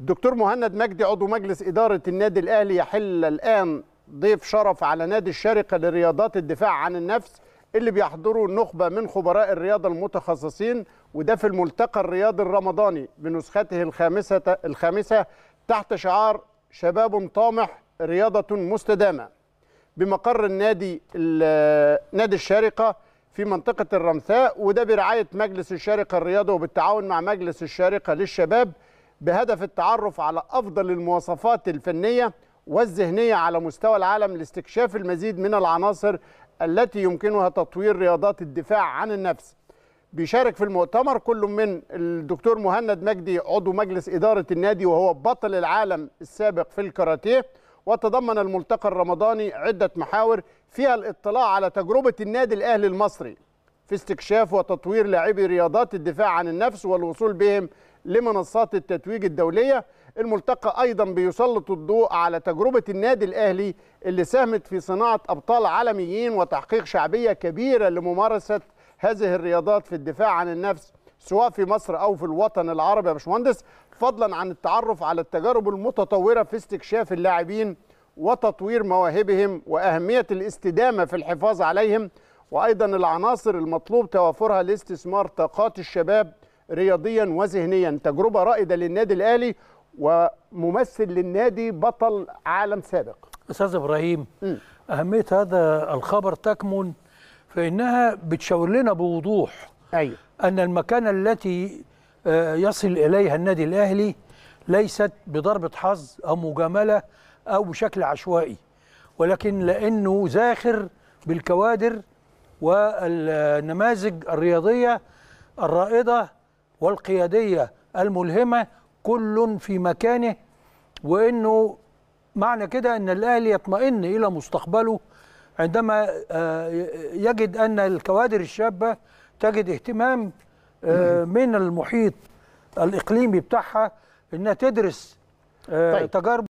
دكتور مهند مجدي عضو مجلس إدارة النادي الأهلي يحل الآن ضيف شرف على نادي الشارقة لرياضات الدفاع عن النفس اللي بيحضره نخبة من خبراء الرياضة المتخصصين وده في الملتقى الرياضي الرمضاني بنسخته الخامسة الخامسة تحت شعار شباب طامح رياضة مستدامة بمقر النادي نادي الشارقة في منطقة الرمثاء وده برعاية مجلس الشارقة الرياضة وبالتعاون مع مجلس الشارقة للشباب بهدف التعرف على أفضل المواصفات الفنية والذهنية على مستوى العالم لاستكشاف المزيد من العناصر التي يمكنها تطوير رياضات الدفاع عن النفس بيشارك في المؤتمر كل من الدكتور مهند مجدي عضو مجلس إدارة النادي وهو بطل العالم السابق في الكاراتيه وتضمن الملتقى الرمضاني عدة محاور فيها الاطلاع على تجربة النادي الأهلي المصري في استكشاف وتطوير لاعبي رياضات الدفاع عن النفس والوصول بهم لمنصات التتويج الدولية الملتقى أيضا بيسلط الضوء على تجربة النادي الأهلي اللي ساهمت في صناعة أبطال عالميين وتحقيق شعبية كبيرة لممارسة هذه الرياضات في الدفاع عن النفس سواء في مصر أو في الوطن العربي يا باشمهندس فضلا عن التعرف على التجارب المتطورة في استكشاف اللاعبين وتطوير مواهبهم وأهمية الاستدامة في الحفاظ عليهم وأيضا العناصر المطلوب توافرها لاستثمار طاقات الشباب رياضيا وذهنيا تجربه رائده للنادي الاهلي وممثل للنادي بطل عالم سابق استاذ ابراهيم م. اهميه هذا الخبر تكمن فانها بتشاور لنا بوضوح ايوه ان المكانه التي آه، يصل اليها النادي الاهلي ليست بضربه حظ او مجامله او بشكل عشوائي ولكن لانه زاخر بالكوادر والنماذج الرياضيه الرائده والقيادية الملهمة كل في مكانه وأنه معنى كده أن الأهلي يطمئن إلى مستقبله عندما آه، يجد أن الكوادر الشابة تجد اهتمام آه، من المحيط الإقليمي بتاعها أنها تدرس آه، طيب. تجارب